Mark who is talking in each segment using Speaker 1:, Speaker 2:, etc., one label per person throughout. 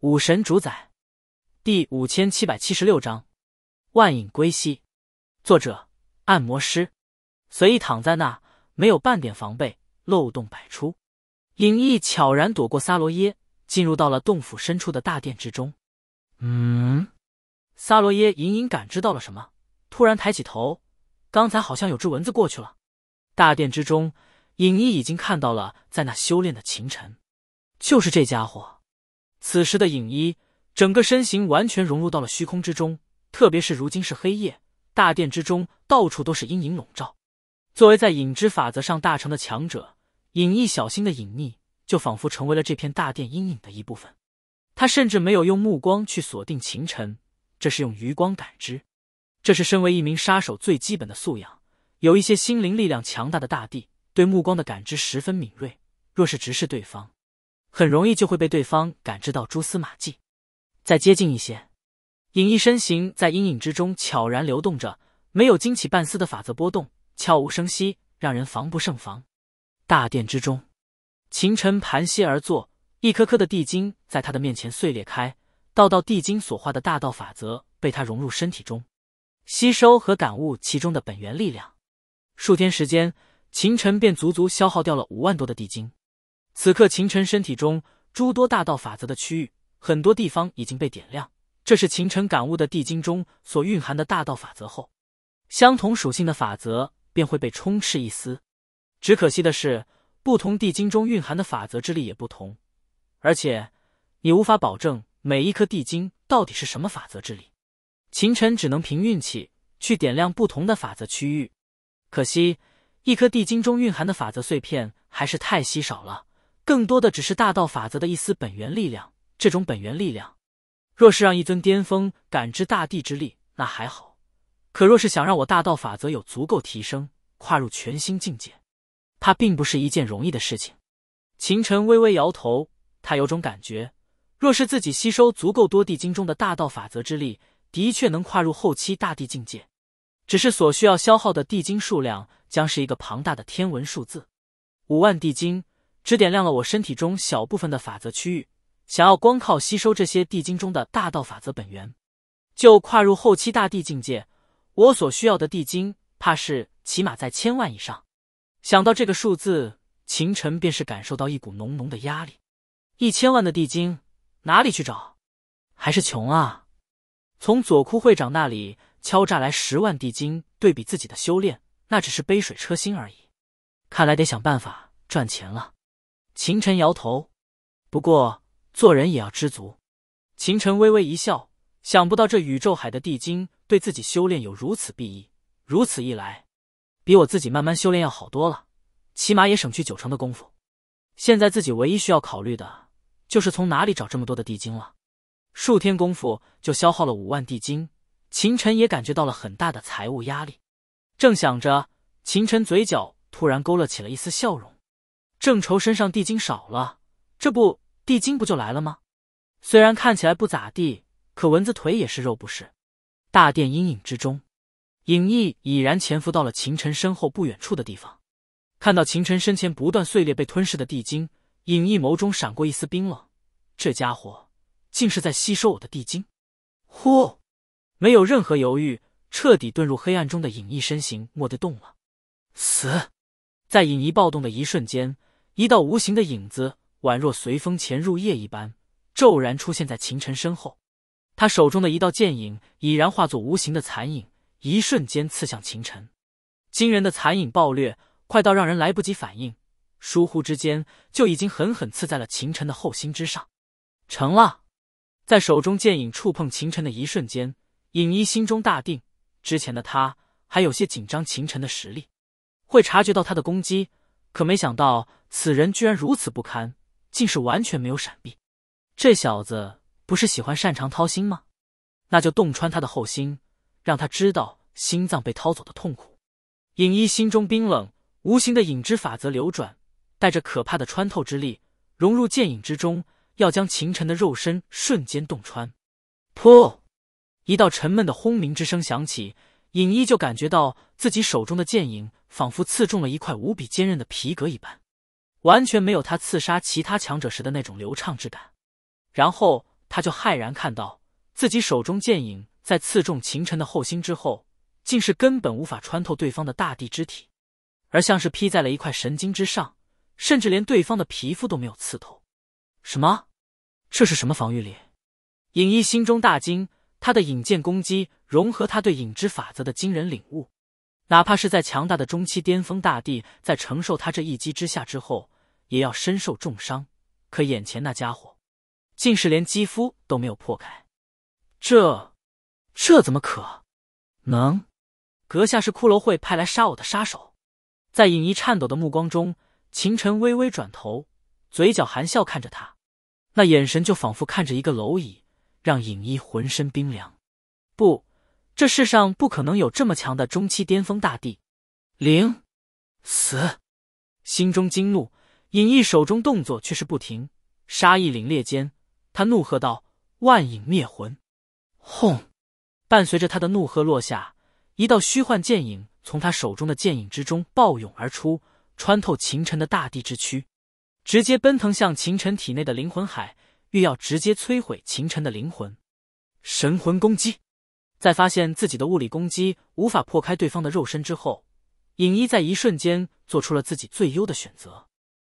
Speaker 1: 武神主宰，第五千七百七十六章，万影归西。作者：按摩师。随意躺在那，没有半点防备，漏洞百出。影逸悄然躲过萨罗耶，进入到了洞府深处的大殿之中。嗯，萨罗耶隐隐感知到了什么，突然抬起头。刚才好像有只蚊子过去了。大殿之中，影逸已经看到了在那修炼的秦尘，就是这家伙。此时的影一，整个身形完全融入到了虚空之中。特别是如今是黑夜，大殿之中到处都是阴影笼罩。作为在影之法则上大成的强者，隐一小心的隐匿，就仿佛成为了这片大殿阴影的一部分。他甚至没有用目光去锁定秦尘，这是用余光感知。这是身为一名杀手最基本的素养。有一些心灵力量强大的大帝，对目光的感知十分敏锐，若是直视对方。很容易就会被对方感知到蛛丝马迹，再接近一些，隐逸身形在阴影之中悄然流动着，没有惊起半丝的法则波动，悄无声息，让人防不胜防。大殿之中，秦尘盘膝而坐，一颗颗的地精在他的面前碎裂开，道道地精所化的大道法则被他融入身体中，吸收和感悟其中的本源力量。数天时间，秦尘便足足消耗掉了五万多的地精。此刻，秦尘身体中诸多大道法则的区域，很多地方已经被点亮。这是秦尘感悟的地经中所蕴含的大道法则后，相同属性的法则便会被充斥一丝。只可惜的是，不同地经中蕴含的法则之力也不同，而且你无法保证每一颗地精到底是什么法则之力。秦尘只能凭运气去点亮不同的法则区域。可惜，一颗地精中蕴含的法则碎片还是太稀少了。更多的只是大道法则的一丝本源力量。这种本源力量，若是让一尊巅峰感知大地之力，那还好。可若是想让我大道法则有足够提升，跨入全新境界，它并不是一件容易的事情。秦尘微微摇头，他有种感觉，若是自己吸收足够多地精中的大道法则之力，的确能跨入后期大地境界。只是所需要消耗的地精数量，将是一个庞大的天文数字——五万地精。只点亮了我身体中小部分的法则区域，想要光靠吸收这些地精中的大道法则本源，就跨入后期大帝境界，我所需要的地精怕是起码在千万以上。想到这个数字，秦晨便是感受到一股浓浓的压力。一千万的地精哪里去找？还是穷啊！从左枯会长那里敲诈来十万地精，对比自己的修炼，那只是杯水车薪而已。看来得想办法赚钱了。秦晨摇头，不过做人也要知足。秦晨微微一笑，想不到这宇宙海的地精对自己修炼有如此裨益，如此一来，比我自己慢慢修炼要好多了，起码也省去九成的功夫。现在自己唯一需要考虑的就是从哪里找这么多的地精了。数天功夫就消耗了五万地精，秦晨也感觉到了很大的财务压力。正想着，秦晨嘴角突然勾勒起了一丝笑容。正愁身上地精少了，这不地精不就来了吗？虽然看起来不咋地，可蚊子腿也是肉不是？大殿阴影之中，影翼已然潜伏到了秦尘身后不远处的地方。看到秦尘身前不断碎裂被吞噬的地精，影翼眸中闪过一丝冰冷。这家伙竟是在吸收我的地精！呼！没有任何犹豫，彻底遁入黑暗中的影翼身形蓦地动了。死！在影翼暴动的一瞬间。一道无形的影子，宛若随风潜入夜一般，骤然出现在秦尘身后。他手中的一道剑影已然化作无形的残影，一瞬间刺向秦尘。惊人的残影暴掠，快到让人来不及反应，疏忽之间就已经狠狠刺在了秦尘的后心之上。成了，在手中剑影触碰秦尘的一瞬间，影一心中大定。之前的他还有些紧张，秦尘的实力会察觉到他的攻击。可没想到，此人居然如此不堪，竟是完全没有闪避。这小子不是喜欢擅长掏心吗？那就洞穿他的后心，让他知道心脏被掏走的痛苦。影一心中冰冷，无形的影之法则流转，带着可怕的穿透之力，融入剑影之中，要将秦尘的肉身瞬间洞穿。噗！一道沉闷的轰鸣之声响起，影一就感觉到自己手中的剑影。仿佛刺中了一块无比坚韧的皮革一般，完全没有他刺杀其他强者时的那种流畅之感。然后他就骇然看到，自己手中剑影在刺中秦尘的后心之后，竟是根本无法穿透对方的大地之体，而像是披在了一块神经之上，甚至连对方的皮肤都没有刺透。什么？这是什么防御力？影一心中大惊，他的引剑攻击融合他对影之法则的惊人领悟。哪怕是在强大的中期巅峰大帝在承受他这一击之下之后，也要身受重伤。可眼前那家伙，竟是连肌肤都没有破开，这，这怎么可能？阁下是骷髅会派来杀我的杀手？在尹一颤抖的目光中，秦尘微微转头，嘴角含笑看着他，那眼神就仿佛看着一个蝼蚁，让尹一浑身冰凉。不。这世上不可能有这么强的中期巅峰大帝，灵死，心中惊怒，隐逸手中动作却是不停，杀意凛冽间，他怒喝道：“万影灭魂！”轰！伴随着他的怒喝落下，一道虚幻剑影从他手中的剑影之中暴涌而出，穿透秦尘的大地之躯，直接奔腾向秦尘体内的灵魂海，欲要直接摧毁秦尘的灵魂，神魂攻击。在发现自己的物理攻击无法破开对方的肉身之后，影一在一瞬间做出了自己最优的选择，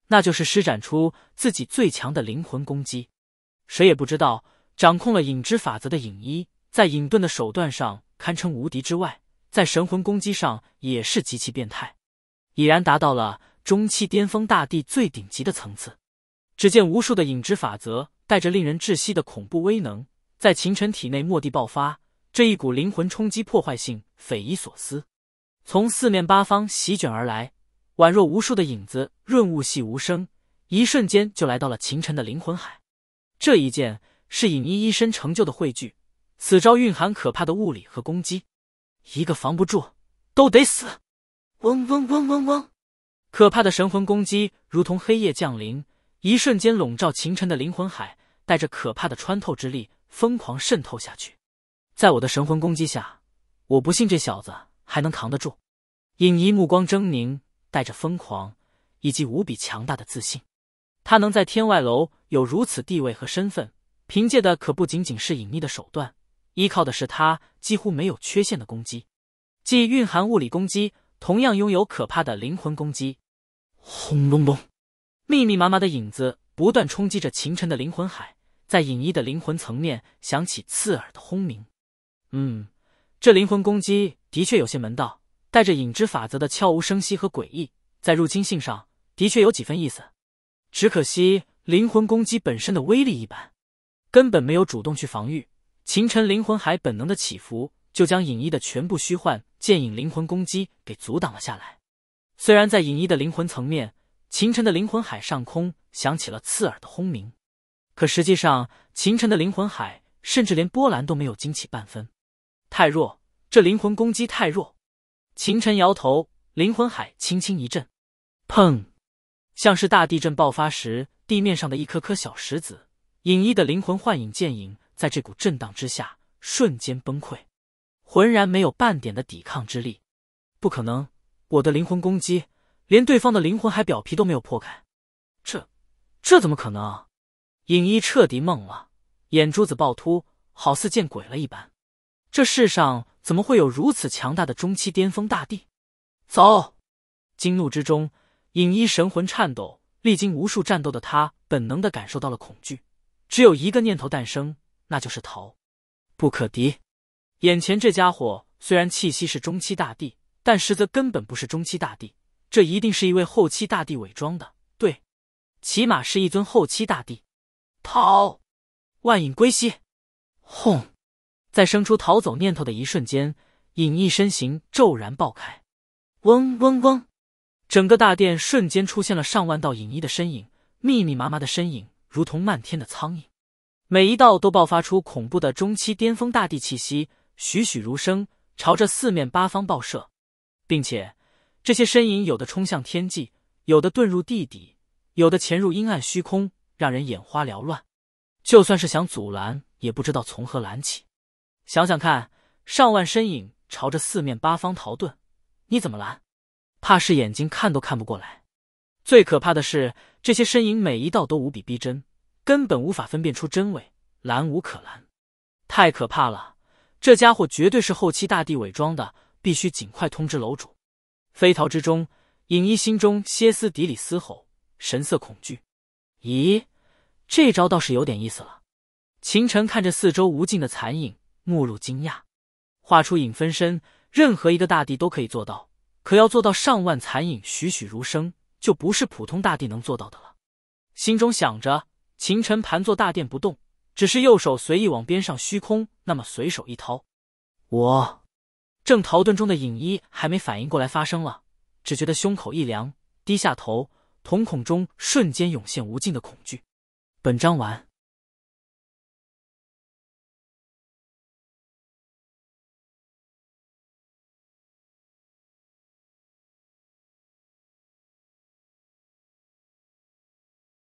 Speaker 1: 那就是施展出自己最强的灵魂攻击。谁也不知道，掌控了影之法则的影一，在隐遁的手段上堪称无敌之外，在神魂攻击上也是极其变态，已然达到了中期巅峰大帝最顶级的层次。只见无数的影之法则带着令人窒息的恐怖威能，在秦尘体内蓦地爆发。这一股灵魂冲击破坏性匪夷所思，从四面八方席卷而来，宛若无数的影子润物细无声，一瞬间就来到了秦尘的灵魂海。这一剑是影一一身成就的汇聚，此招蕴含可怕的物理和攻击，一个防不住都得死。嗡嗡嗡嗡嗡，可怕的神魂攻击如同黑夜降临，一瞬间笼罩秦尘的灵魂海，带着可怕的穿透之力，疯狂渗透下去。在我的神魂攻击下，我不信这小子还能扛得住。尹一目光狰狞，带着疯狂以及无比强大的自信。他能在天外楼有如此地位和身份，凭借的可不仅仅是隐匿的手段，依靠的是他几乎没有缺陷的攻击，既蕴含物理攻击，同样拥有可怕的灵魂攻击。轰隆隆，密密麻麻的影子不断冲击着秦晨的灵魂海，在尹一的灵魂层面响起刺耳的轰鸣。嗯，这灵魂攻击的确有些门道，带着影之法则的悄无声息和诡异，在入侵性上的确有几分意思。只可惜灵魂攻击本身的威力一般，根本没有主动去防御。秦尘灵魂海本能的起伏，就将影一的全部虚幻剑影灵魂攻击给阻挡了下来。虽然在影一的灵魂层面，秦尘的灵魂海上空响起了刺耳的轰鸣，可实际上，秦尘的灵魂海甚至连波澜都没有惊起半分。太弱，这灵魂攻击太弱。秦尘摇头，灵魂海轻轻一震，砰，像是大地震爆发时地面上的一颗颗小石子。影一的灵魂幻影剑影，在这股震荡之下瞬间崩溃，浑然没有半点的抵抗之力。不可能，我的灵魂攻击连对方的灵魂海表皮都没有破开，这，这怎么可能？影一彻底懵了，眼珠子暴突，好似见鬼了一般。这世上怎么会有如此强大的中期巅峰大帝？走！惊怒之中，影一神魂颤抖。历经无数战斗的他，本能的感受到了恐惧。只有一个念头诞生，那就是逃。不可敌！眼前这家伙虽然气息是中期大帝，但实则根本不是中期大帝。这一定是一位后期大帝伪装的，对，起码是一尊后期大帝。逃！万影归西！轰！在生出逃走念头的一瞬间，隐逸身形骤然爆开，嗡嗡嗡！整个大殿瞬间出现了上万道隐逸的身影，密密麻麻的身影如同漫天的苍蝇，每一道都爆发出恐怖的中期巅峰大地气息，栩栩如生，朝着四面八方爆射，并且这些身影有的冲向天际，有的遁入地底，有的潜入阴暗虚空，让人眼花缭乱。就算是想阻拦，也不知道从何拦起。想想看，上万身影朝着四面八方逃遁，你怎么拦？怕是眼睛看都看不过来。最可怕的是，这些身影每一道都无比逼真，根本无法分辨出真伪，拦无可拦，太可怕了！这家伙绝对是后期大帝伪装的，必须尽快通知楼主。飞逃之中，影一心中歇斯底里嘶吼，神色恐惧。咦，这招倒是有点意思了。秦晨看着四周无尽的残影。目露惊讶，画出影分身，任何一个大帝都可以做到。可要做到上万残影栩栩如生，就不是普通大帝能做到的了。心中想着，秦尘盘坐大殿不动，只是右手随意往边上虚空，那么随手一掏。我正逃遁中的影衣还没反应过来发生了，只觉得胸口一凉，低下头，瞳孔中瞬间涌现无尽的恐惧。本章完。